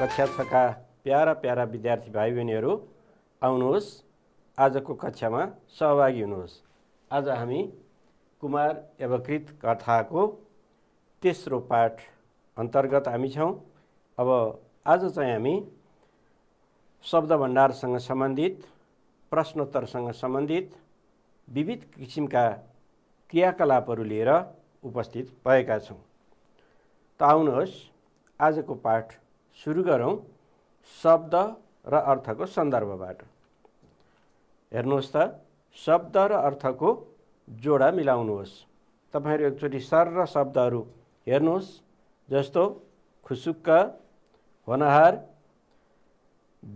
कक्षा छका para para विद्यार्थी भाइ बहिनीहरू आउनुहोस् आजको कक्षामा सहभागी हुनुहोस् आज हामी कुमार एवकृत कथाको तेस्रो पाठ अन्तर्गत हामी छौँ अब आज चाहिँ हामी शब्द भण्डारसँग सम्बन्धित प्रश्नोत्तरसँग सम्बन्धित विविध किसिमका क्रियाकलापहरू लिएर उपस्थित भएका छौँ त आउनुहोस् आजको पाठ सुरु गरौँ शब्द र अर्थको सन्दर्भबाट हेर्नुहोस् त शब्द र अर्थको जोडा मिलाउनुहोस् तपाईँहरू एकचोटि सर र शब्दहरू हेर्नुहोस् जस्तो खुसुक्क होनहार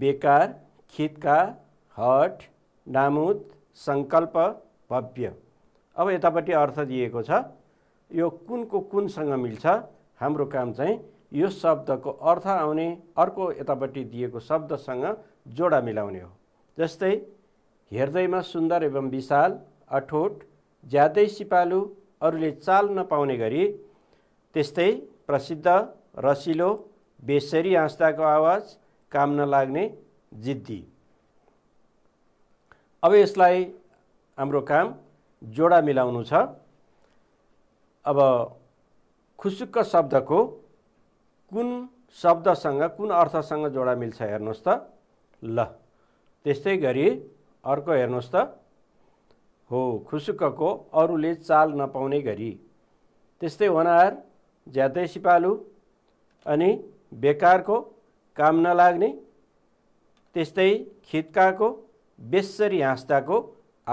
बेकार खितका हट नामुद सङ्कल्प भव्य अब यतापट्टि अर्थ दिएको छ यो कुनको कुनसँग मिल्छ हाम्रो काम चाहिँ यो शब्दको अर्थ आउने अर्को यतापट्टि दिएको शब्दसँग जोडा मिलाउने हो जस्तै हेर्दैमा सुन्दर एवं विशाल अठोट ज्यादै सिपालु अरूले चाल नपाउने गरी त्यस्तै प्रसिद्ध रसिलो बेसरी हाँस्दाको आवाज काम नलाग्ने जिद्दी अब यसलाई हाम्रो काम जोडा मिलाउनु छ अब खुसुक्क शब्दको कुन शब्दसँग कुन अर्थसँग जोडा मिल्छ हेर्नुहोस् त ल त्यस्तै गरी अर्को हेर्नुहोस् त हो खुसुकको अरूले चाल नपाउने गरी त्यस्तै होनार ज्यादै सिपालु अनि बेकारको काम नलाग्ने त्यस्तै खितकाको बेसरी हाँस्दाको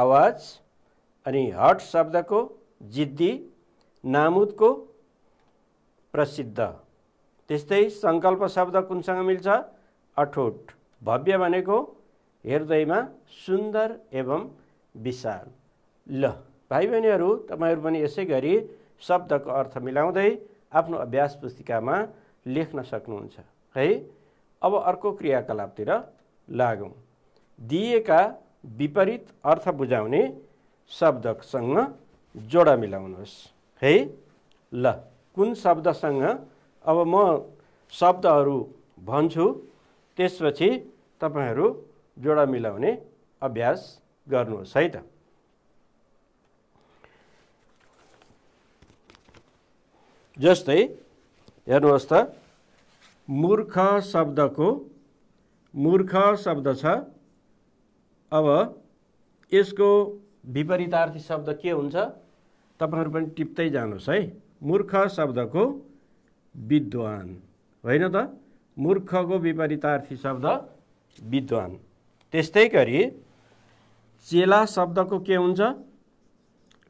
आवाज अनि हट शब्दको जिद्दी नामुदको प्रसिद्ध त्यस्तै सङ्कल्प शब्द कुनसँग मिल्छ अठोट भव्य भनेको हेर्दैमा सुन्दर एवं विशाल ल भाइ बहिनीहरू तपाईँहरू पनि यसै गरी शब्दको अर्थ मिलाउँदै आफ्नो अभ्यास पुस्तिकामा लेख्न सक्नुहुन्छ है अब अर्को क्रियाकलापतिर लागौँ दिएका विपरीत अर्थ बुझाउने शब्दसँग जोडा मिलाउनुहोस् है ल कुन शब्दसँग अब म शब्दहरू भन्छु त्यसपछि तपाईँहरू जोडा मिलाउने अभ्यास गर्नुहोस् है त जस्तै हेर्नुहोस् त मूर्ख शब्दको मूर्ख शब्द छ अब यसको विपरीतार्थी शब्द के हुन्छ तपाईँहरू पनि टिप्दै जानुहोस् है मूर्ख शब्दको विद्वान होइन त मूर्खको विपरीतार्थी शब्द विद्वान त्यस्तै गरी चेला शब्दको के हुन्छ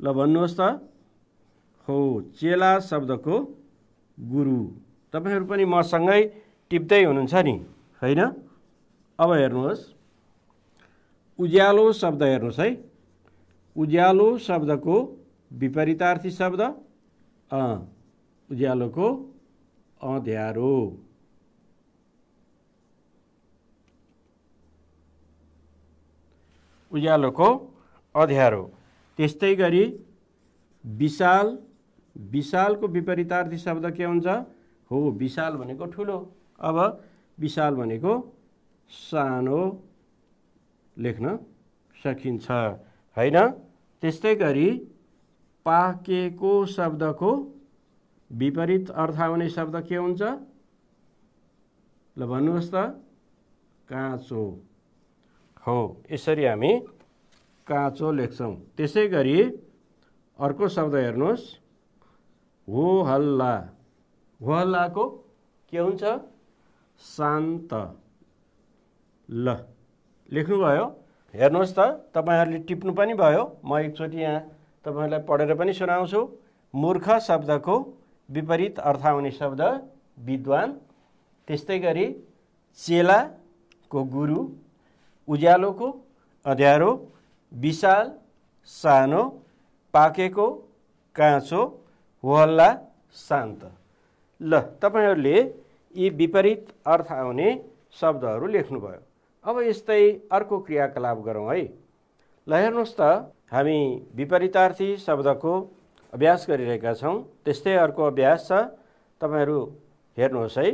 ल भन्नुहोस् त हो चेला शब्दको गुरु तपाईँहरू पनि मसँगै टिप्दै हुनुहुन्छ नि होइन अब हेर्नुहोस् उज्यालो शब्द हेर्नुहोस् है उज्यालो शब्दको विपरीतार्थी शब्द उज्यालोको अँध्यारो उज्यालोको अध्यारो त्यस्तै गरी विशाल विशालको विपरीतार्थी शब्द के हुन्छ हो विशाल भनेको ठुलो अब विशाल भनेको सानो लेख्न सकिन्छ होइन त्यस्तै गरी पाकेको शब्दको विपरीत अर्थ आउने शब्द के हुन्छ ल भन्नुहोस् त काँचो हो यसरी हामी काँचो लेख्छौँ त्यसै गरी अर्को शब्द हेर्नुहोस् हो हल्ला हो हल्लाको के हुन्छ शान्त ल लेख्नुभयो हेर्नुहोस् त तपाईँहरूले टिप्नु पनि भयो म एकचोटि यहाँ तपाईँहरूलाई पढेर पनि सुनाउँछु मूर्ख शब्दको विपरीत अर्थ आउने शब्द विद्वान त्यस्तै गरी चेलाको गुरु उज्यालोको अध्यारो विशाल सानो पाकेको काँचो होहल्ला शान्त ल तपाईँहरूले यी विपरीत अर्थ आउने शब्दहरू लेख्नुभयो अब यस्तै अर्को क्रियाकलाप गरौँ है ल हेर्नुहोस् त हामी विपरीतार्थी शब्दको अभ्यास गरिरहेका छौँ त्यस्तै अर्को अभ्यास छ तपाईँहरू हेर्नुहोस् है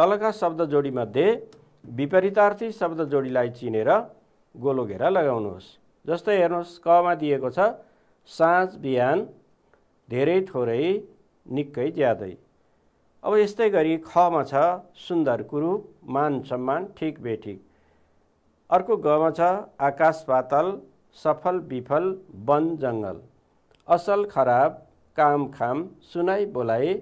तलका शब्द जोडीमध्ये विपरीतार्थी शब्द जोडीलाई चिनेर गोलो घेरा लगाउनुहोस् जस्तै हेर्नुहोस् कमा दिएको छ साँझ बिहान धेरै थोरै निकै ज्यादै अब यस्तै गरी खमा छ सुन्दर कुरूप मान सम्मान ठिक बेठिक अर्को गमा छ आकाश पातल सफल विफल वन जङ्गल असल खराब काम कामखाम सुनाइ बोलाइ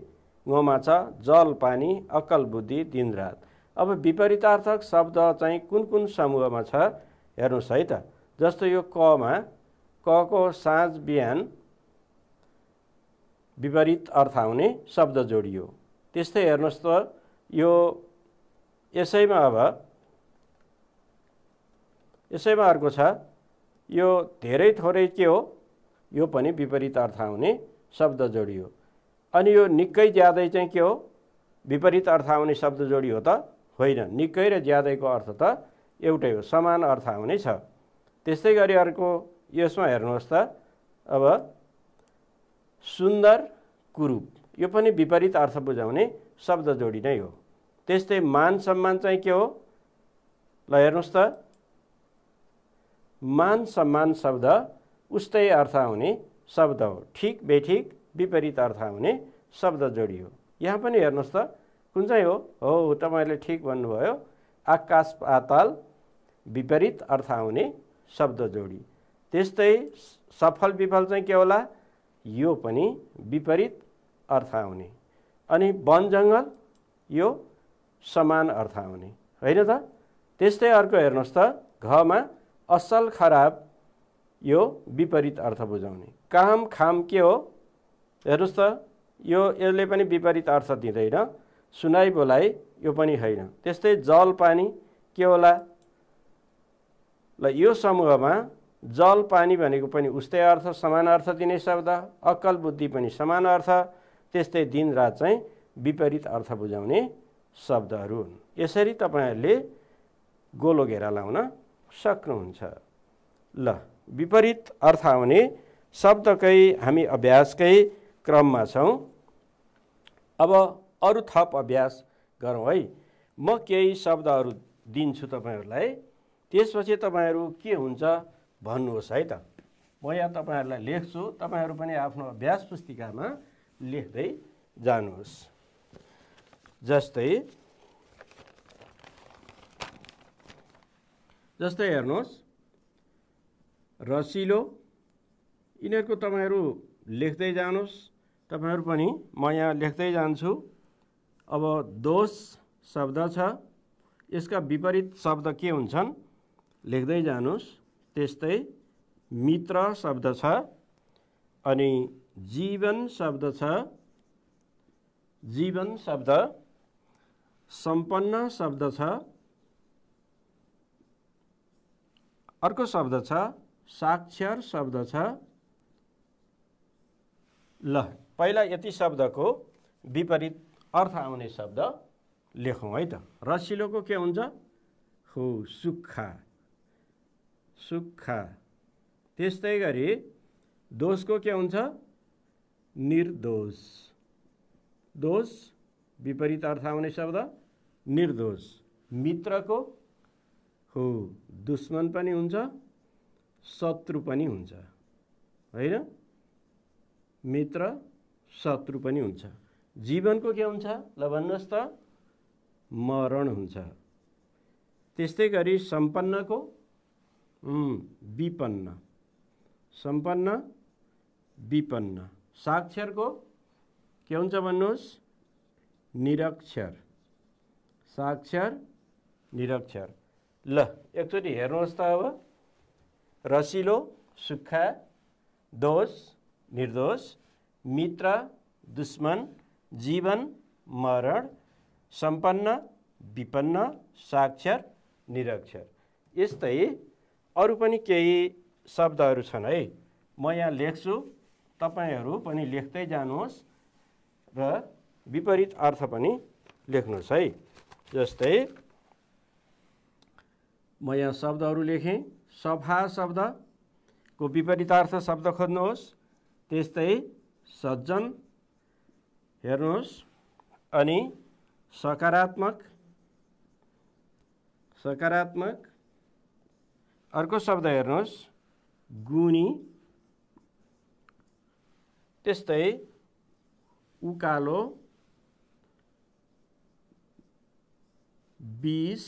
छ जल पानी अकल बुद्धि दिनरात अब विपरीतार्थक शब्द चाहिँ कुन कुन समूहमा छ हेर्नुहोस् है त जस्तो यो कमा कको साँझ बिहान विपरीत अर्थ आउने शब्द जोडियो त्यस्तै हेर्नुहोस् त यो यसैमा अब यसैमा अर्को छ यो धेरै थोरै के हो यो पनि विपरीत अर्थ आउने शब्द जोडी हो अनि यो निकै ज्यादै चाहिँ के हो विपरीत अर्थ आउने शब्द जोडी हो त होइन निकै र ज्यादैको अर्थ त एउटै हो समान अर्थ आउने छ त्यस्तै गरी अर्को यसमा हेर्नुहोस् त अब सुन्दर कुरूप यो पनि विपरीत अर्थ बुझाउने शब्द जोडी नै हो त्यस्तै मान सम्मान चाहिँ के हो ल हेर्नुहोस् त मान सम्मान शब्द उस्तै अर्थ आउने शब्द हो ठिक बेठिक विपरीत अर्थ हुने शब्द जोडी हो यहाँ पनि हेर्नुहोस् त कुन चाहिँ हो हो तपाईँहरूले ठिक भन्नुभयो आकाश पाताल विपरीत अर्थ आउने शब्द जोडी त्यस्तै सफल विफल चाहिँ के होला यो पनि विपरीत अर्थ आउने अनि वन जङ्गल यो समान अर्थ आउने होइन त त्यस्तै अर्को हेर्नुहोस् त घमा असल खराब यो विपरीत अर्थ बुझाउने काम खाम के हो हेर्नुहोस् त यो यसले पनि विपरीत अर्थ दिँदैन सुनाइ बोलाइ यो पनि होइन त्यस्तै जल पानी के होला ल यो समूहमा जल पानी भनेको पनि उस्तै अर्थ समान अर्थ दिने शब्द अक्कल बुद्धि पनि समान अर्थ त्यस्तै दिन रात चाहिँ विपरीत अर्थ बुझाउने शब्दहरू हुन् यसरी तपाईँहरूले गोलो घेरा लाउन सक्नुहुन्छ ल विपरीत अर्थ आउने शब्दकै हामी अभ्यासकै क्रममा छौँ अब अरू थप अभ्यास गरौँ है म केही शब्दहरू दिन्छु तपाईँहरूलाई त्यसपछि तपाईँहरू के हुन्छ भन्नुहोस् है त म यहाँ तपाईँहरूलाई लेख्छु तपाईँहरू पनि आफ्नो अभ्यास पुस्तिकामा लेख्दै जानुहोस् जस्तै जस्तै हेर्नुहोस् रसिलो यिनीहरूको तपाईँहरू लेख्दै जानुहोस् तपाईँहरू पनि म यहाँ लेख्दै जान्छु अब दोष शब्द छ यसका विपरीत शब्द के हुन्छन् लेख्दै जानुहोस् त्यस्तै मित्र शब्द छ अनि जीवन शब्द छ जीवन शब्द सम्पन्न शब्द छ अर्को शब्द छ साक्षर शब्द छ ल पहिला यति शब्दको विपरीत अर्थ आउने शब्द लेखौँ है त रसिलोको के हुन्छ हो सुक्खा सुक्खा त्यस्तै गरी दोषको के हुन्छ निर्दोष दोष विपरीत अर्थ आउने शब्द निर्दोष मित्रको हो दुश्मन पनि हुन्छ शत्रु पनि हुन्छ होइन मित्र शत्रु पनि हुन्छ जीवनको के हुन्छ ल भन्नुहोस् त मरण हुन्छ त्यस्तै गरी सम्पन्नको विपन्न सम्पन्न विपन्न साक्षरको के हुन्छ भन्नुहोस् निरक्षर साक्षर निरक्षर ल एकचोटि हेर्नुहोस् त अब रसिलो सुक्खा दोष निर्दोष मित्र दुश्मन जीवन मरण सम्पन्न विपन्न साक्षर निरक्षर यस्तै अरू पनि केही शब्दहरू छन् है म यहाँ लेख्छु तपाईँहरू पनि लेख्दै जानुहोस् र विपरीत अर्थ पनि लेख्नुहोस् है जस्तै म यहाँ शब्दहरू लेखेँ सफा शब्दको विपरीतार्थ शब्द खोज्नुहोस् त्यस्तै सज्जन हेर्नुहोस् अनि सकारात्मक सकारात्मक अर्को शब्द हेर्नुहोस् गुणी त्यस्तै उकालो बिस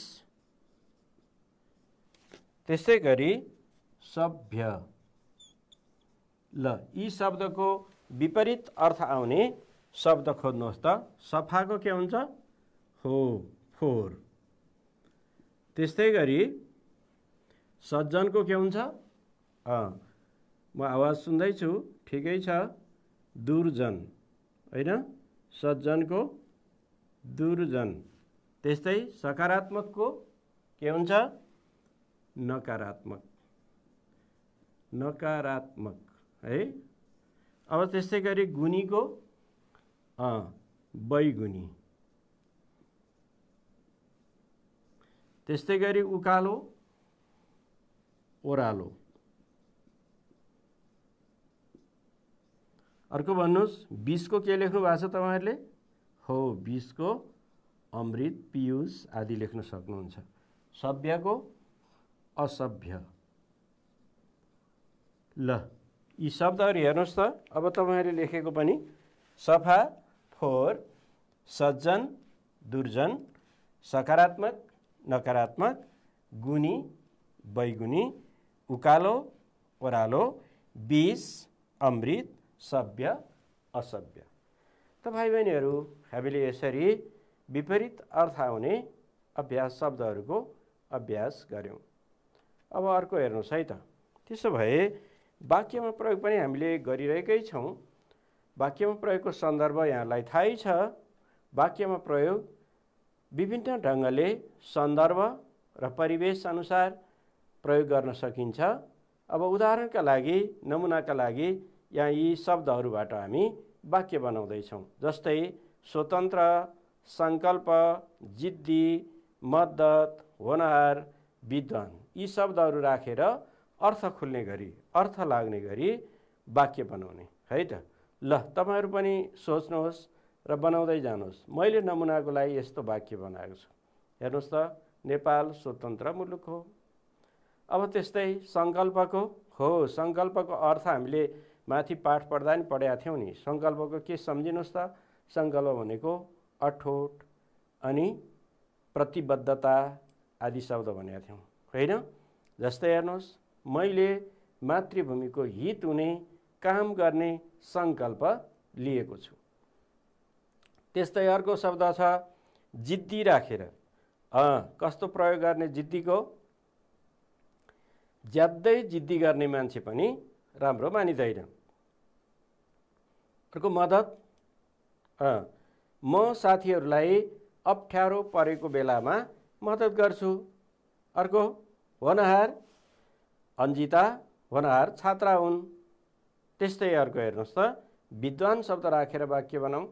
त्यसै गरी सभ्य ल यी शब्दको विपरीत अर्थ आउने शब्द खोज्नुहोस् त सफाको के हुन्छ हो फोहोर त्यस्तै गरी सज्जनको के हुन्छ म आवाज सुन्दैछु ठिकै छ दुर्जन होइन सज्जनको दुर्जन त्यस्तै सकारात्मकको के हुन्छ नकारात्मक नकारात्मक है अब त्यस्तै गरी गुनीको बैगुनी त्यस्तै गरी उकालो ओह्रालो अर्को भन्नुहोस् बिसको के लेख्नु भएको छ तपाईँहरूले हो बिसको अमृत पियुष आदि लेख्न सक्नुहुन्छ सभ्यको असभ्य ल यी शब्दहरू हेर्नुहोस् त अब तपाईँहरूले लेखेको पनि सफा फोहोर सज्जन दुर्जन सकारात्मक नकारात्मक गुनी बैगुनी उकालो ओह्रालो बिस अमृत सभ्य असभ्य त भाइ बहिनीहरू हामीले यसरी विपरीत अर्थ आउने अभ्यास शब्दहरूको अभ्यास गऱ्यौँ अब अर्को हेर्नुहोस् है त त्यसो भए वाक्यमा प्रयोग पनि हामीले गरिरहेकै छौँ वाक्यमा प्रयोगको सन्दर्भ यहाँलाई थाहै छ वाक्यमा प्रयोग विभिन्न ढङ्गले सन्दर्भ र परिवेश अनुसार प्रयोग गर्न सकिन्छ अब उदाहरणका लागि नमुनाका लागि यहाँ यी शब्दहरूबाट हामी वाक्य बनाउँदैछौँ जस्तै स्वतन्त्र सङ्कल्प जिद्दी मद्दत होनहार विद्वान यी शब्दहरू राखेर अर्थ खुल्ने गरी अर्थ लाग्ने गरी वाक्य बनाउने है त ल तपाईँहरू पनि सोच्नुहोस् र बनाउँदै जानुहोस् मैले नमुनाको लागि यस्तो वाक्य बनाएको छु हेर्नुहोस् त नेपाल स्वतन्त्र मुलुक हो अब त्यस्तै सङ्कल्पको हो सङ्कल्पको अर्थ हामीले माथि पाठ पढ्दा नि पढेका थियौँ नि सङ्कल्पको के सम्झिनुहोस् त सङ्कल्प भनेको अठोट अनि प्रतिबद्धता आदि शब्द भनेका थियौँ होइन जस्तै हेर्नुहोस् मैले मातृभूमिको हित हुने काम गर्ने सङ्कल्प लिएको छु त्यस्तै अर्को शब्द छ जिद्दी राखेर अँ कस्तो प्रयोग गर्ने जिद्दीको ज्यादै जिद्दी गर्ने मान्छे पनि राम्रो मानिँदैन अर्को मद्दत अँ म साथीहरूलाई अप्ठ्यारो परेको बेलामा मद्दत गर्छु अर्को होनहार अन्जिता वनहार छात्रा हुन् त्यस्तै अर्को हेर्नुहोस् त विद्वान शब्द राखेर वाक्य बनाऊ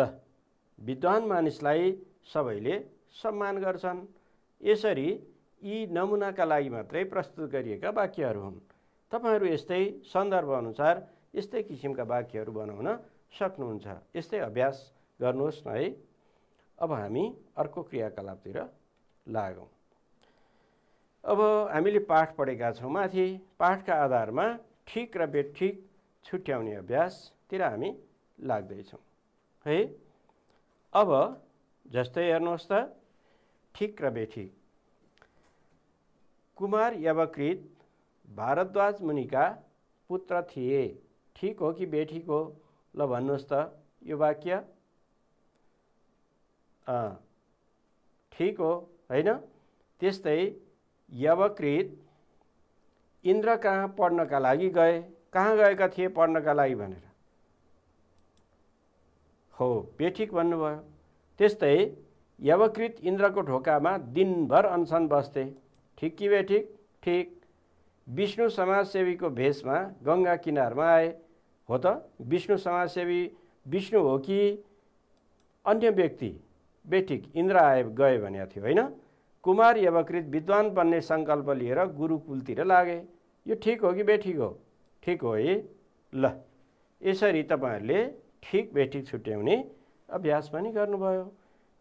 ल विद्वान मानिसलाई सबैले सम्मान गर्छन् यसरी यी नमुनाका लागि मात्रै प्रस्तुत गरिएका वाक्यहरू हुन् तपाईँहरू यस्तै सन्दर्भअनुसार यस्तै किसिमका वाक्यहरू बनाउन सक्नुहुन्छ यस्तै अभ्यास गर्नुहोस् न है अब हामी अर्को क्रियाकलापतिर लागौँ अब हामीले पाठ पढेका छौँ माथि पाठका आधारमा ठिक र बेठिक छुट्याउने अभ्यासतिर हामी लाग्दैछौँ है अब जस्तै हेर्नुहोस् त ठिक र बेठिक कुमार यवकृत भारद्वाज मुनिका पुत्र थिए ठिक हो कि बेठिक हो ल भन्नुहोस् त यो वाक्य ठिक हो होइन त्यस्तै यवकृत इन्द्र कहाँ पढ्नका लागि गए कहाँ गएका थिए पढ्नका लागि भनेर हो बेठिक भन्नुभयो त्यस्तै यवकृत इन्द्रको ढोकामा दिनभर अनसन बस्थे ठिक कि बेठिक ठिक विष्णु समाजसेवीको भेषमा गङ्गा किनारमा आए हो त विष्णु समाजसेवी विष्णु हो कि अन्य व्यक्ति बेठिक इन्द्र आए गए भनेको थियो होइन कुमार यवकृत विद्वान बन्ने सङ्कल्प लिएर गुरुकुलतिर लागे यो ठिक हो कि बेठिक हो ठिक हो है ल यसरी तपाईँहरूले ठिक बेठिक छुट्याउने अभ्यास पनि गर्नुभयो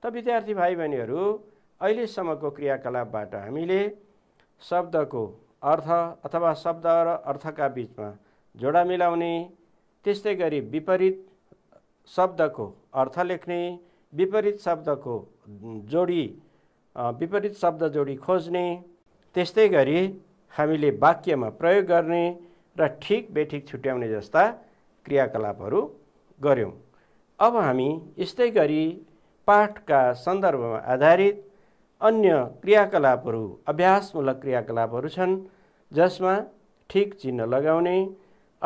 त विद्यार्थी भाइ बहिनीहरू अहिलेसम्मको क्रियाकलापबाट हामीले शब्दको अर्थ अथवा शब्द र अर्थका बिचमा जोडा मिलाउने त्यस्तै गरी विपरीत शब्दको अर्थ लेख्ने विपरीत शब्दको जोडी विपरीत शब्द जोडी खोज्ने त्यस्तै गरी हामीले वाक्यमा प्रयोग गर्ने र ठिक बेठिक छुट्याउने जस्ता क्रियाकलापहरू गऱ्यौँ अब हामी यस्तै गरी पाठका सन्दर्भमा आधारित अन्य क्रियाकलापहरू अभ्यासमूलक क्रियाकलापहरू छन् जसमा ठिक चिन्ह लगाउने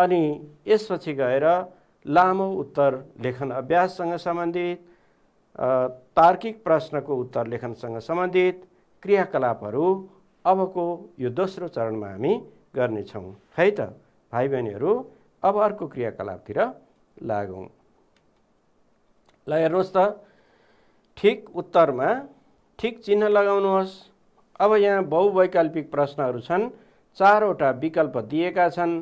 अनि यसपछि गएर लामो उत्तर लेखन अभ्याससँग सम्बन्धित तार्किक प्रश्नको उत्तर लेखनसँग सम्बन्धित क्रियाकलापहरू अबको यो दोस्रो चरणमा हामी गर्नेछौँ है त भाइ बहिनीहरू अब अर्को क्रियाकलापतिर लागौँ ल हेर्नुहोस् त ठिक उत्तरमा ठिक चिन्ह लगाउनुहोस् अब यहाँ बहुवैकल्पिक प्रश्नहरू छन् चारवटा विकल्प दिएका छन्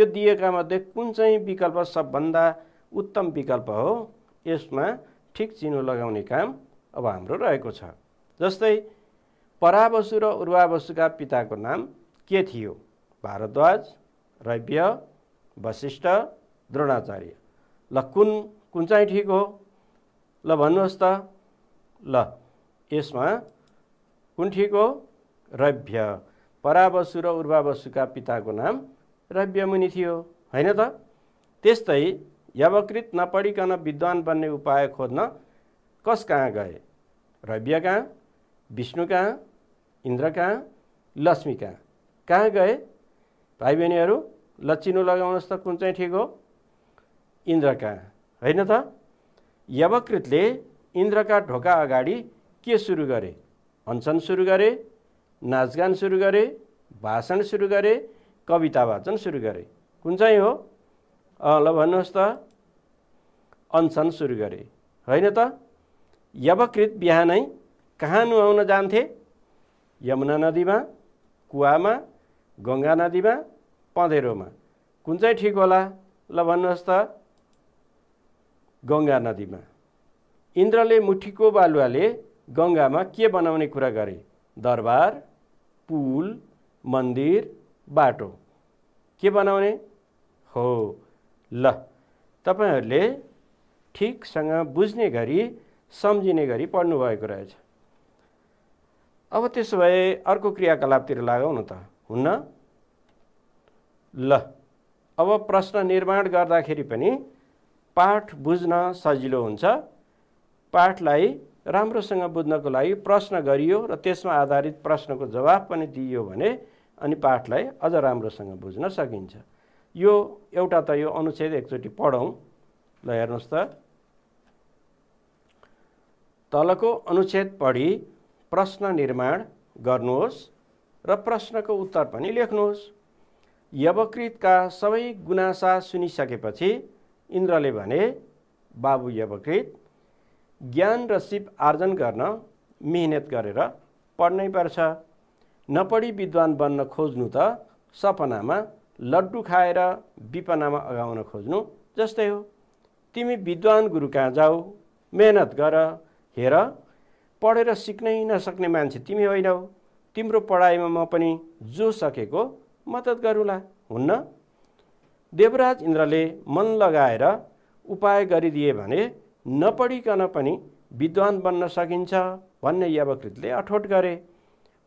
यो दिएका मध्ये कुन चाहिँ विकल्प सबभन्दा उत्तम विकल्प हो यसमा ठिक चिनो लगाउने काम अब हाम्रो रहेको छ जस्तै परावसु र उर्वावसुका पिताको नाम के थियो भारद्वाज रव्य वशिष्ठ द्रोणाचार्य ल कुन कुन चाहिँ ठिक हो ल भन्नुहोस् त ल यसमा कुन ठिक हो रव्य परावसु र उर्वावसुका पिताको नाम रव्यमुनि थियो होइन त त्यस्तै यवकृत नपढिकन विद्वान बन्ने उपाय खोज्न कस कहाँ गए रव्य कहाँ विष्णु कहाँ इन्द्र कहाँ लक्ष्मी कहाँ कहाँ गए भाइ बहिनीहरू लचिनो लगाउनुहोस् त कुन चाहिँ ठिक हो इन्द्र कहाँ होइन त यवकृतले इन्द्रका ढोका अगाडि के सुरु गरे अनसन सुरु गरे नाचगान सुरु गरे भाषण सुरु गरे कविता वाचन सुरु गरे कुन चाहिँ हो ल भन्नुहोस् त अनसन सुरु गरे होइन त यवकृत बिहानै कहाँ नुहाउन जान्थे यमुना नदीमा कुवामा गङ्गा नदीमा पँधेरोमा कुन चाहिँ ठिक होला ल भन्नुहोस् त गङ्गा नदीमा इन्द्रले मुठीको बालुवाले गङ्गामा के बनाउने कुरा गरे दरबार पुल मन्दिर बाटो के बनाउने हो ल तपाईँहरूले ठिकसँग बुझ्ने गरी सम्झिने गरी पढ्नुभएको रहेछ अब त्यसो भए अर्को क्रियाकलापतिर लागौँ न त हुन्न ल अब प्रश्न निर्माण गर्दाखेरि पनि पाठ बुझ्न सजिलो हुन्छ पाठलाई राम्रोसँग बुझ्नको लागि प्रश्न गरियो र त्यसमा आधारित प्रश्नको जवाब पनि दिइयो भने अनि पाठलाई अझ राम्रोसँग बुझ्न सकिन्छ यो एउटा त यो अनुच्छेद एकचोटि पढौँ ल हेर्नुहोस् त तलको अनुच्छेद पढी प्रश्न निर्माण गर्नुहोस् र प्रश्नको उत्तर पनि लेख्नुहोस् यवकृतका सबै गुनासा सुनिसकेपछि इन्द्रले भने बाबु यवकृत ज्ञान र सिप आर्जन गर्न मिहिनेत गरेर पढ्नै पर्छ नपढी विद्वान बन्न खोज्नु त सपनामा लड्डु खाएर विपनामा अगाउन खोज्नु जस्तै हो तिमी विद्वान गुरु कहाँ जाऊ मेहनत गर हेर पढेर सिक्नै नसक्ने मान्छे तिमी होइनौ तिम्रो पढाइमा म पनि जो सकेको मद्दत गरौँला हुन्न देवराज इन्द्रले मन लगाएर उपाय गरिदिए भने नपढिकन पनि विद्वान बन्न सकिन्छ भन्ने यवकृतले अठोट गरे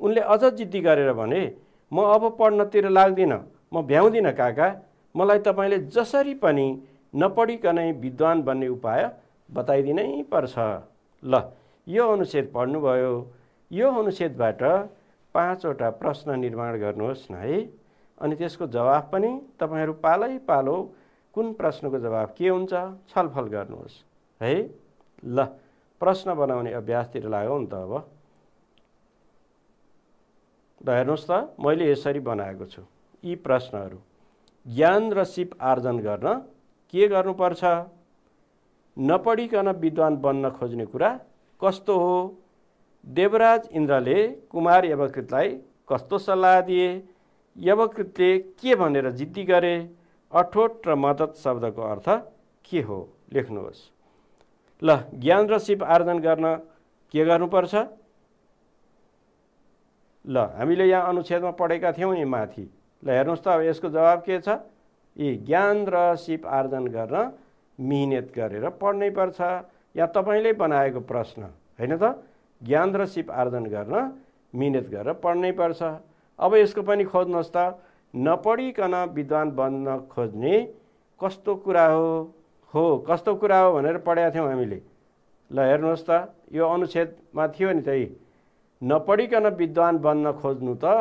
उनले अझ जिद्दी गरेर भने म अब पढ्नतिर लाग्दिनँ म भ्याउँदिनँ काका मलाई तपाईँले जसरी पनि नपढिकनै विद्वान बन्ने उपाय बताइदिनै पर्छ ल यो अनुच्छेद पढ्नुभयो यो अनुच्छेदबाट पाँचवटा प्रश्न निर्माण गर्नुहोस् न है अनि त्यसको जवाफ पनि तपाईँहरू पालै पालो कुन प्रश्नको जवाब के हुन्छ छलफल गर्नुहोस् है ल प्रश्न बनाउने अभ्यासतिर लाग्यो नि त अब ल हेर्नुहोस् त मैले यसरी बनाएको छु यी प्रश्नहरू ज्ञान र सिप आर्जन गर्न के गर्नुपर्छ नपढिकन विद्वान बन्न खोज्ने कुरा कस्तो हो देवराज इन्द्रले कुमार यवकृतलाई कस्तो सल्लाह दिए यवकृतले के भनेर जिद्दी गरे अठोट र मद्दत शब्दको अर्थ के हो लेख्नुहोस् ल ज्ञान र सिप आर्जन गर्न के गर्नुपर्छ ल हामीले यहाँ अनुच्छेदमा पढेका थियौँ नि माथि ल हेर्नुहोस् त अब यसको जवाब के छ यी ज्ञान र सिप आर्जन गर्न मिहिनेत गरेर पढ्नै पर्छ या तपाईँले बनाएको प्रश्न होइन त ज्ञान र सिप आर्जन गर्न मिहिनेत गरेर पढ्नै पर्छ अब यसको पनि खोज्नुहोस् त नपढिकन विद्वान बन्न खोज्ने कस्तो कुरा हो हो कस्तो कुरा हो भनेर पढेका थियौँ हामीले ल हेर्नुहोस् त यो अनुच्छेदमा थियो नि त्यही नपढिकन विद्वान बन्न खोज्नु त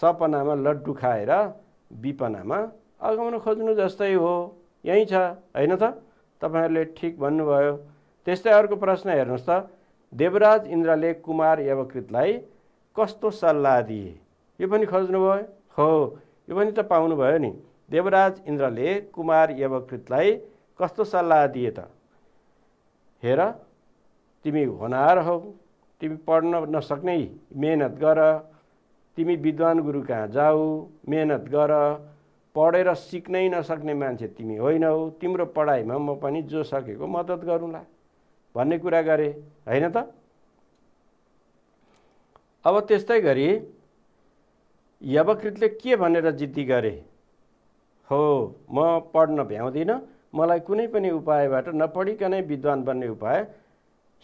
सपनामा लड्डु खाएर विपनामा अगाउन खोज्नु जस्तै हो यहीँ छ होइन त तपाईँहरूले ठिक भन्नुभयो त्यस्तै अर्को प्रश्न हेर्नुहोस् त देवराज इन्द्रले कुमार यवकृतलाई कस्तो सल्लाह दिए यो पनि खोज्नुभयो हो यो पनि त पाउनुभयो नि देवराज इन्द्रले कुमार यवकृतलाई कस्तो सल्लाह दिए त हेर तिमी होनार हौ तिमी पढ्न नसक्ने मेहनत गर तिमी विद्वान गुरु कहाँ जाऊ मेहनत गर पढेर सिक्नै नसक्ने मान्छे तिमी होइनौ तिम्रो पढाइमा म पनि जो सकेको मद्दत गरौँला भन्ने कुरा गरे होइन त अब त्यस्तै गरी यवकृतले के भनेर जिद्दी गरे हो म पढ्न भ्याउँदिनँ मलाई कुनै पनि उपायबाट नपढिकनै विद्वान बन्ने उपाय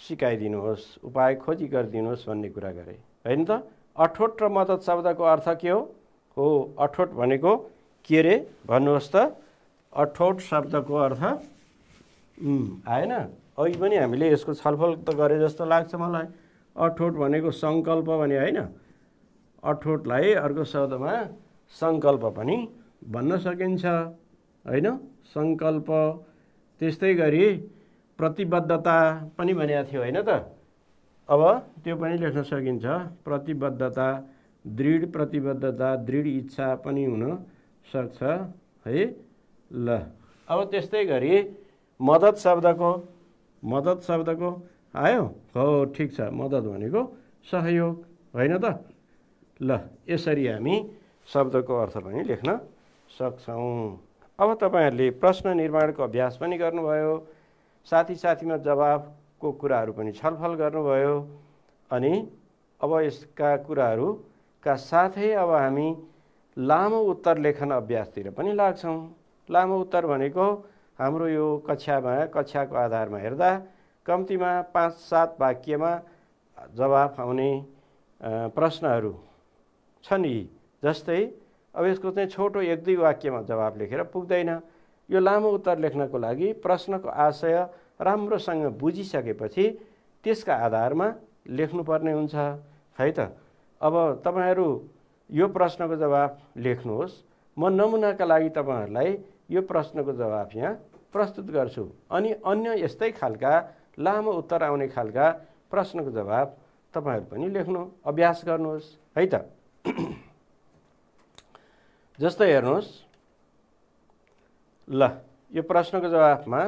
सिकाइदिनुहोस् उपाय खोजी गरिदिनुहोस् भन्ने कुरा गरे होइन त अठोट र मदत शब्दको अर्थ के हो अठोट भनेको के अरे भन्नुहोस् त अठोट शब्दको अर्थ आएन अघि पनि हामीले यसको छलफल त गरे जस्तो लाग्छ मलाई अठोट भनेको सङ्कल्प भने होइन अठोटलाई अर्को शब्दमा सङ्कल्प पनि भन्न सकिन्छ होइन सङ्कल्प त्यस्तै गरी प्रतिबद्धता पनि भनेको थियो होइन त अब त्यो पनि लेख्न सकिन्छ प्रतिबद्धता दृढ प्रतिबद्धता दृढ इच्छा पनि हुन सक्छ है ल अब त्यस्तै गरी मद्दत शब्दको मद्दत शब्दको आयो हो ठिक छ मद्दत भनेको सहयोग होइन त ल यसरी हामी शब्दको अर्थ पनि लेख्न सक्छौँ अब तपाईँहरूले प्रश्न निर्माणको अभ्यास पनि गर्नुभयो साथी साथीमा जवाफ को कुराहरू पनि छलफल गर्नुभयो अनि अब यसका कुराहरूका साथै अब हामी लामो उत्तर लेखन अभ्यासतिर पनि लाग्छौँ लामो उत्तर भनेको हाम्रो यो कक्षामा कक्षाको आधारमा हेर्दा कम्तीमा पाँच सात वाक्यमा जवाफ आउने प्रश्नहरू छन् यी जस्तै अब यसको चाहिँ छोटो एक दुई वाक्यमा जवाब लेखेर पुग्दैन यो लामो उत्तर लेख्नको लागि प्रश्नको आशय राम्रोसँग बुझिसकेपछि त्यसका आधारमा लेख्नुपर्ने हुन्छ है त अब तपाईँहरू यो प्रश्नको जवाब लेख्नुहोस् म नमुनाका लागि तपाईँहरूलाई यो प्रश्नको जवाफ यहाँ प्रस्तुत गर्छु अनि अन्य यस्तै खालका लामो उत्तर आउने खालका प्रश्नको जवाब तपाईँहरू पनि लेख्नु अभ्यास गर्नुहोस् है त जस्तै हेर्नुहोस् ल यो प्रश्नको जवाफमा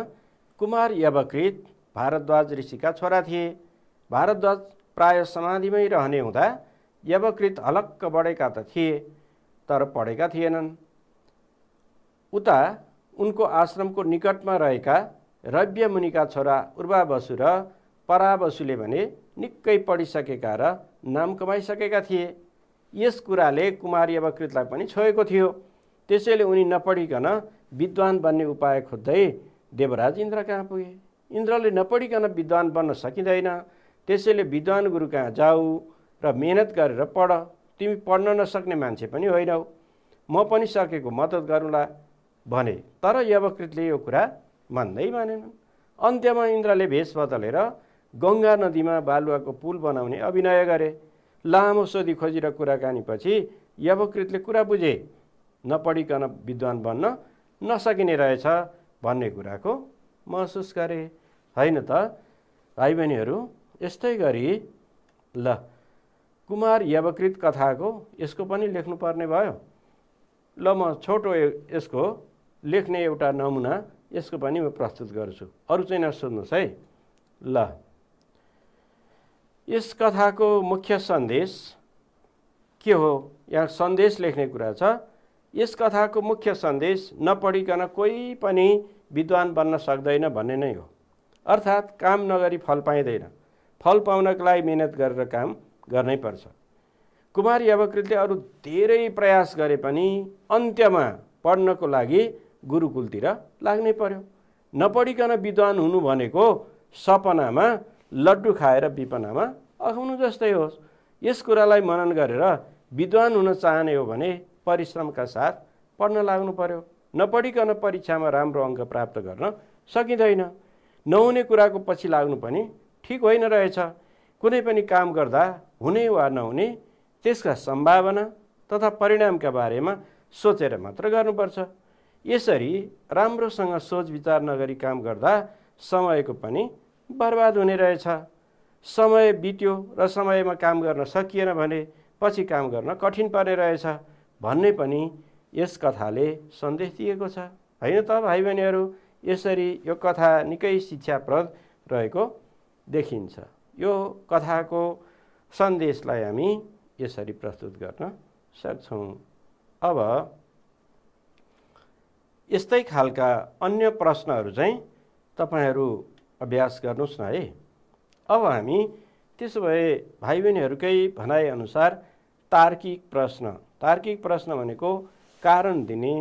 कुमार यवकृत भारद्वाज ऋषिका छोरा थिए भारद्वाज प्राय समाधिमै रहने हुँदा यवकृत हलक्क बढेका त थिए तर पढेका थिएनन् उता उनको आश्रमको निकटमा रहेका रव्य मुनिका छोरा उर्वा बसु र परा भने निकै पढिसकेका र नाम कमाइसकेका थिए यस कुराले कुमार यवकृतलाई पनि छोएको थियो त्यसैले उनी नपढिकन विद्वान बन्ने उपाय खोज्दै देवराज इन्द्र कहाँ पुगे इन्द्रले नपढिकन विद्वान बन्न सकिँदैन त्यसैले विद्वान गुरु कहाँ जाऊ र मेहनत गरेर पढ तिमी पढ्न नसक्ने मान्छे पनि होइनौ म पनि सकेको मद्दत गरौँला भने तर यवकृतले यो कुरा मान्दै मानेनन् अन्त्यमा इन्द्रले भेष बदलेर गङ्गा नदीमा बालुवाको पुल बनाउने अभिनय गरे लामो सोधी खोजेर कुराकानीपछि यवकृतले कुरा बुझे नपढिकन विद्वान बन्न नसकिने रहेछ भन्ने कुराको महसुस गरे होइन त भाइ बहिनीहरू यस्तै गरी ल कुमार यवकृत कथाको यसको पनि लेख्नुपर्ने भयो ल म छोटो यसको लेख्ने एउटा नमुना यसको पनि म प्रस्तुत गर्छु अरू चाहिँ नसोध्नुहोस् है ल यस कथाको मुख्य सन्देश के हो यहाँ सन्देश लेख्ने कुरा छ यस कथाको मुख्य सन्देश नपढिकन कोही पनि विद्वान बन्न सक्दैन भन्ने नै हो अर्थात् काम नगरी फल पाइँदैन फल पाउनको लागि मिहिनेत गरेर काम गर्नै पर्छ कुमारी यवकृतले अरू धेरै प्रयास गरे पनि अन्त्यमा पढ्नको लागि गुरुकुलतिर लाग्नै पर्यो नपढिकन विद्वान हुनु भनेको सपनामा लड्डु खाएर विपनामा अघाउनु जस्तै होस् यस कुरालाई मनन गरेर विद्वान हुन चाहने हो भने परिश्रमका साथ पढ्न लाग्नु पर्यो नपढिकन परीक्षामा राम्रो अङ्क प्राप्त गर्न सकिँदैन नहुने कुराको पछि लाग्नु पनि ठिक होइन रहेछ कुनै पनि काम गर्दा हुने वा नहुने त्यसका सम्भावना तथा परिणामका बारेमा सोचेर मात्र गर्नुपर्छ यसरी राम्रोसँग सोच विचार नगरी काम गर्दा समयको पनि बर्बाद हुने रहेछ समय बित्यो र समयमा काम गर्न सकिएन भने पछि काम गर्न कठिन पर्ने रहेछ भन्ने पनि यस कथाले सन्देश दिएको छ होइन त भाइ बहिनीहरू यसरी यो कथा निकै शिक्षाप्रद रहेको देखिन्छ यो कथाको सन्देशलाई हामी यसरी प्रस्तुत गर्न सक्छौँ अब यस्तै खालका अन्य प्रश्नहरू चाहिँ तपाईँहरू अभ्यास गर्नुहोस् न है अब हामी त्यसो भए भाइ बहिनीहरूकै भनाइअनुसार तार्किक प्रश्न तार्किक प्रश्न भनेको कारण दिने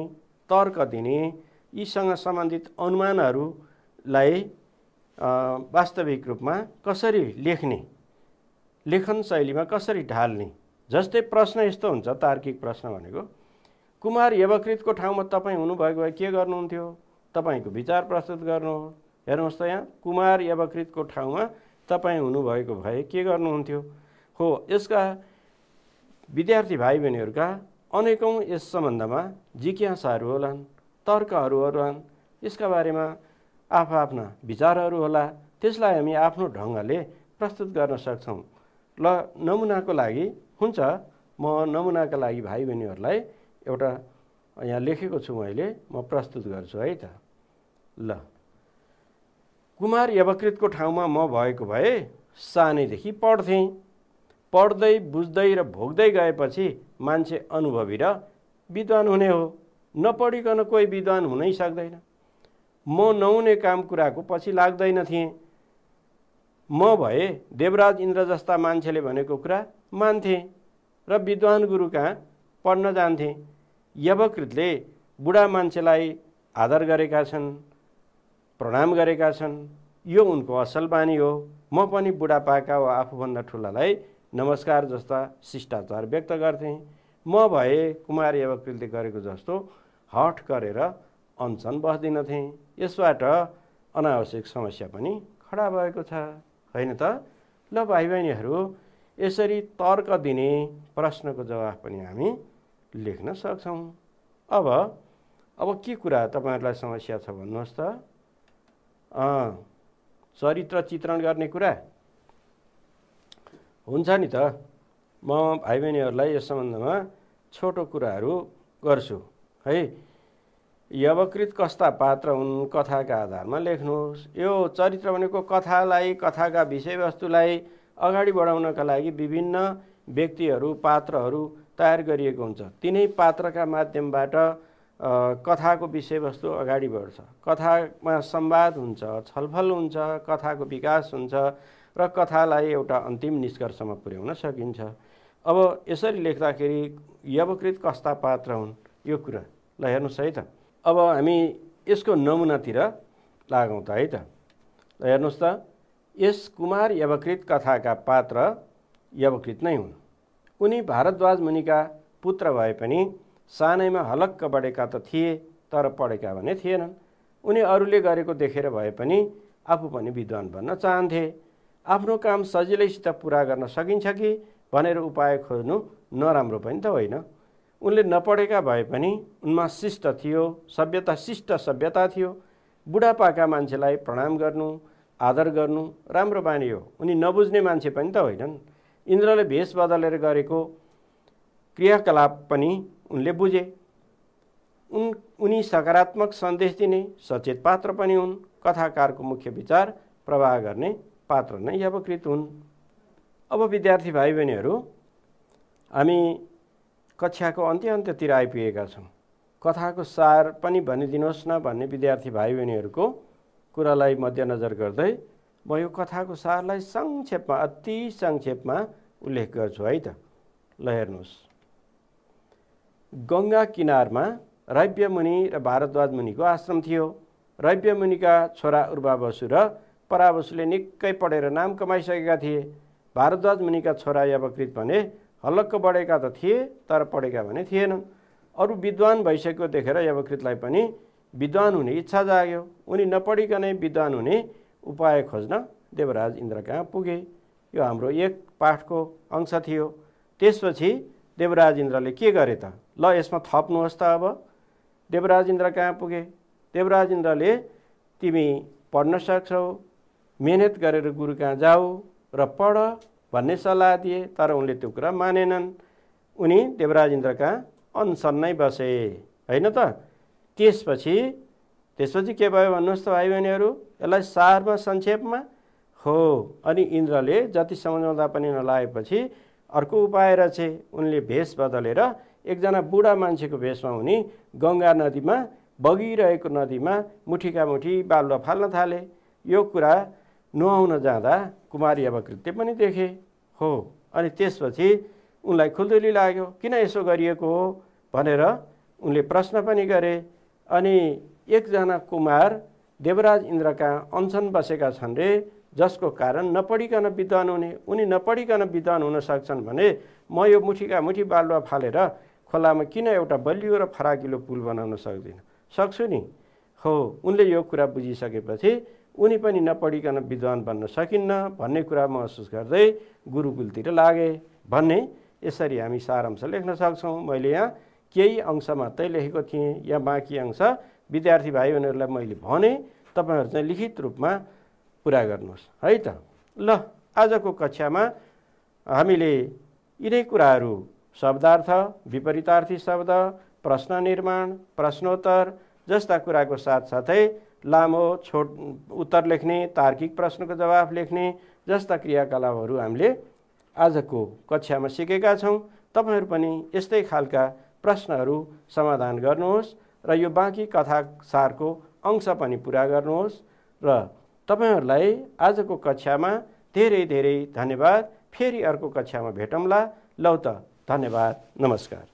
तर्क दिने यीसँग सम्बन्धित अनुमानहरूलाई वास्तविक रूपमा कसरी लेख्ने लेखन शैलीमा कसरी ढाल्ने जस्तै प्रश्न यस्तो हुन्छ तार्किक प्रश्न भनेको कुमार यवकृतको ठाउँमा तपाईँ हुनुभएको भए के गर्नुहुन्थ्यो तपाईँको विचार प्रस्तुत गर्नु हेर्नुहोस् त यहाँ कुमार यवकृतको ठाउँमा तपाईँ हुनुभएको भए के गर्नुहुन्थ्यो हो यसका विद्यार्थी भाइ बहिनीहरूका अनेकौँ यस सम्बन्धमा जिज्ञासाहरू होलान् तर्कहरू होलान् यसका बारेमा आफआफ्ना विचारहरू होला त्यसलाई हामी आफ्नो ढङ्गले प्रस्तुत गर्न सक्छौँ ल नमुनाको लागि हुन्छ म नमुनाका लागि भाइ बहिनीहरूलाई एउटा यहाँ लेखेको छु मैले म प्रस्तुत गर्छु है त ल कुमार यवकृतको ठाउँमा म भएको भए सानैदेखि पढ्थेँ पढ्दै बुझ्दै र भोग्दै गएपछि मान्छे अनुभवी र विद्वान हुने हो नपढिकन कोही विद्वान हुनै सक्दैन म नहुने काम कुराको पछि लाग्दैन थिएँ म भए देवराज इन्द्र जस्ता मान्छेले भनेको कुरा मान्थेँ र विद्वान गुरु कहाँ पढ्न जान्थेँ यवकृतले बुढा मान्छेलाई आदर गरेका छन् प्रणाम गरेका छन् यो उनको असल बानी हो म पनि बुढापाका वा आफूभन्दा ठुलालाई नमस्कार जस्ता शिष्टाचार व्यक्त गर्थेँ म भए कुमार एवकृतले गरेको जस्तो हट गरेर अनसन बस्दिनथेँ यसबाट अनावश्यक समस्या पनि खडा भएको छ होइन त ल भाइ बहिनीहरू यसरी तर्क दिने प्रश्नको जवाब पनि हामी लेख्न सक्छौँ अब अब के कुरा तपाईँहरूलाई समस्या छ भन्नुहोस् त चरित्र चित्रण गर्ने कुरा हुन्छ नि त म भाइ बहिनीहरूलाई यस सम्बन्धमा छोटो कुराहरू गर्छु है यवकृत कस्ता पात्र हुन् कथाका आधारमा लेख्नुहोस् यो चरित्र भनेको कथालाई कथाका विषयवस्तुलाई अगाडि बढाउनका लागि विभिन्न व्यक्तिहरू पात्रहरू तयार गरिएको हुन्छ तिनै पात्रका माध्यमबाट कथाको विषयवस्तु अगाडि बढ्छ कथामा संवाद हुन्छ छलफल हुन्छ कथाको विकास हुन्छ र कथालाई एउटा अन्तिम निष्कर्षमा पुर्याउन सकिन्छ अब यसरी लेख्दाखेरि यवकृत कस्ता पात्र हुन् यो कुरा ल हेर्नुहोस् है त अब हामी यसको नमुनातिर लागौँ त है त ल हेर्नुहोस् त यस कुमार यवकृत कथाका पात्र यवकृत नै हुन् उनी भारद्वाज मुनिका पुत्र भए पनि सानैमा हलक्क बढेका त थिए तर पढेका भने थिएनन् उनी अरूले गरेको देखेर भए पनि आफू पनि विद्वान बन्न चाहन्थे आफ्नो काम सजिलैसित पुरा गर्न सकिन्छ कि भनेर उपाय खोज्नु नराम्रो पनि त होइन उनले नपढेका भए पनि उनमा शिष्ट थियो सभ्यता शिष्ट सभ्यता थियो बुढापाका मान्छेलाई प्रणाम गर्नु आदर गर्नु राम्रो बानी हो उनी नबुझ्ने मान्छे पनि त होइनन् इन्द्रले भेष बदलेर गरेको क्रियाकलाप पनि उनले बुझे उन उनी सकारात्मक सन्देश दिने सचेत पात्र पनि हुन् कथाकारको मुख्य विचार प्रवाह गर्ने पात्र नै यापकृत हुन् अब विद्यार्थी भाइ बहिनीहरू हामी कक्षाको अन्त्य अन्त्यतिर आइपुगेका छौँ कथाको सार पनि भनिदिनुहोस् न भन्ने विद्यार्थी भाइ बहिनीहरूको कुरालाई मध्यनजर गर्दै म यो कथाको सारलाई संक्षेपमा अति संक्षेपमा उल्लेख गर्छु है त ल हेर्नुहोस् गङ्गा किनारमा रैव्यमुनि मुनि र भारद्वाज मुनिको आश्रम थियो रैव्यमुनिका मुनिका छोरा बसु र परावसुले निकै पढेर नाम कमाइसकेका थिए भारद्वाज मुनिका छोरा यावकृत भने हल्लक्क बढेका त थिए तर पढेका भने थिएनन् अरू विद्वान भइसकेको देखेर यावकृतलाई पनि विद्वान हुने इच्छा जाग्यो उनी नपढिकनै विद्वान हुने उपाय खोज्न देवराज इन्द्र कहाँ पुगे यो हाम्रो एक पाठको अंश थियो त्यसपछि देवराज इन्द्रले के गरे त ल यसमा थप्नुहोस् त अब देवराज इन्द्र कहाँ पुगे देवराज इन्द्रले तिमी पढ्न सक्छौ मिहिनेत गरेर गुरु कहाँ जाऊ र पढ भन्ने सल्लाह दिए तर उनले त्यो कुरा मानेनन् उनी इन्द्र कहाँ अनसन नै बसे होइन त त्यसपछि त्यसपछि के भयो भन्नुहोस् त भाइ बहिनीहरू यसलाई सारमा संक्षेपमा हो अनि इन्द्रले जति सम्झाउँदा पनि नलाएपछि अर्को उपाय रहेछ उनले भेष बदलेर एकजना बुढा मान्छेको भेषमा उनी गङ्गा नदीमा बगिरहेको नदीमा मुठीका मुठी बालुवा फाल्न थाले यो कुरा नुहाउन जाँदा कुमारी अवकृत्य पनि देखे हो अनि त्यसपछि उनलाई खुल्दुली लाग्यो किन यसो गरिएको हो भनेर उनले प्रश्न पनि गरे अनि एकजना कुमार देवराज इन्द्रका अनसन बसेका छन् रे जसको कारण नपढिकन विद्वान हुने उनी नपढिकन विद्वान हुन सक्छन् भने म यो मुठीका मुठी बालुवा फालेर खोलामा किन एउटा बलियो र फराकिलो पुल बनाउन सक्दिनँ सक्छु नि हो उनले यो कुरा बुझिसकेपछि उनी पनि नपढिकन विद्वान बन्न सकिन्न भन्ने कुरा महसुस गर्दै गुरुकुलतिर लागे भन्ने यसरी हामी सारांश लेख्न सक्छौँ मैले यहाँ केही अंश मात्रै लेखेको थिएँ या बाँकी अंश विद्यार्थी भाइ बहिनीहरूलाई मैले भने तपाईँहरू चाहिँ लिखित रूपमा पुरा गर्नुहोस् है त ल आजको कक्षामा हामीले यिनै कुराहरू शब्दार्थ विपरीतार्थी शब्द प्रश्न निर्माण प्रश्नोत्तर जस्ता कुराको साथसाथै लामो छोट उत्तर लेख्ने तार्किक प्रश्नको जवाफ लेख्ने जस्ता क्रियाकलापहरू हामीले आजको कक्षामा सिकेका छौँ तपाईँहरू पनि यस्तै खालका प्रश्नहरू समाधान गर्नुहोस् र यो बाँकी कथा सारको अंश पनि पुरा गर्नुहोस् र तपाईँहरूलाई आजको कक्षामा धेरै धेरै धन्यवाद फेरि अर्को कक्षामा भेटौँला लौ त धन्यवाद नमस्कार